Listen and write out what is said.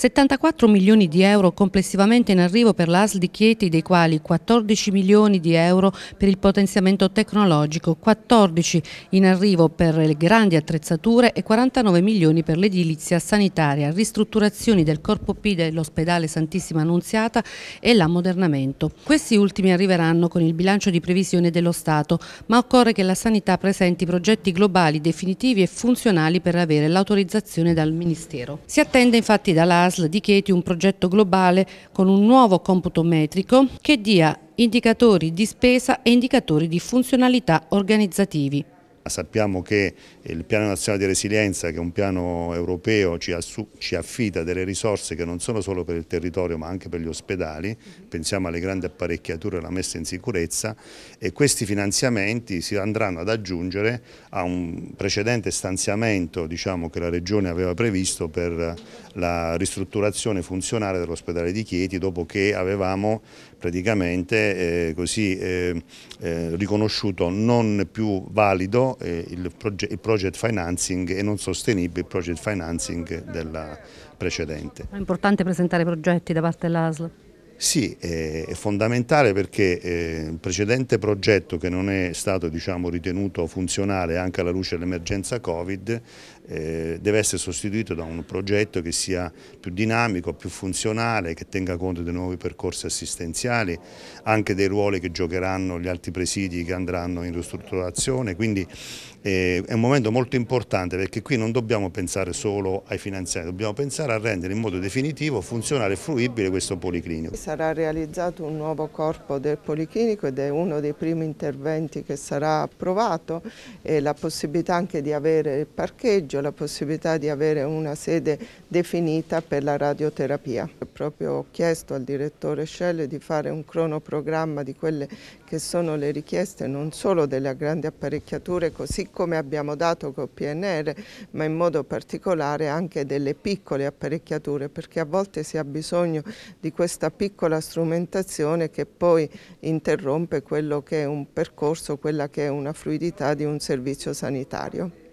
74 milioni di euro complessivamente in arrivo per l'ASL di Chieti, dei quali 14 milioni di euro per il potenziamento tecnologico, 14 in arrivo per le grandi attrezzature e 49 milioni per l'edilizia sanitaria, ristrutturazioni del corpo P dell'ospedale Santissima Annunziata e l'ammodernamento. Questi ultimi arriveranno con il bilancio di previsione dello Stato, ma occorre che la sanità presenti progetti globali, definitivi e funzionali per avere l'autorizzazione dal Ministero. Si attende infatti dall'ASL ASL di Chieti un progetto globale con un nuovo computo metrico che dia indicatori di spesa e indicatori di funzionalità organizzativi. Sappiamo che il piano nazionale di resilienza, che è un piano europeo, ci, ci affida delle risorse che non sono solo per il territorio ma anche per gli ospedali, pensiamo alle grandi apparecchiature e alla messa in sicurezza e questi finanziamenti si andranno ad aggiungere a un precedente stanziamento diciamo, che la Regione aveva previsto per la ristrutturazione funzionale dell'ospedale di Chieti dopo che avevamo praticamente eh, così, eh, eh, riconosciuto non più valido meno eh, il, proge il project financing e non sostenibile il project financing della precedente. È importante presentare progetti da parte dell'ASL? Sì, è fondamentale perché il eh, precedente progetto che non è stato diciamo, ritenuto funzionale anche alla luce dell'emergenza Covid eh, deve essere sostituito da un progetto che sia più dinamico, più funzionale, che tenga conto dei nuovi percorsi assistenziali, anche dei ruoli che giocheranno gli altri presidi che andranno in ristrutturazione, quindi eh, è un momento molto importante perché qui non dobbiamo pensare solo ai finanziari, dobbiamo pensare a rendere in modo definitivo, funzionale e fruibile questo policlinico sarà realizzato un nuovo corpo del Policlinico ed è uno dei primi interventi che sarà approvato e la possibilità anche di avere il parcheggio, la possibilità di avere una sede definita per la radioterapia. Proprio ho chiesto al direttore Scelle di fare un cronoprogramma di quelle che sono le richieste non solo delle grandi apparecchiature così come abbiamo dato con PNR ma in modo particolare anche delle piccole apparecchiature perché a volte si ha bisogno di questa piccola piccola strumentazione che poi interrompe quello che è un percorso, quella che è una fluidità di un servizio sanitario.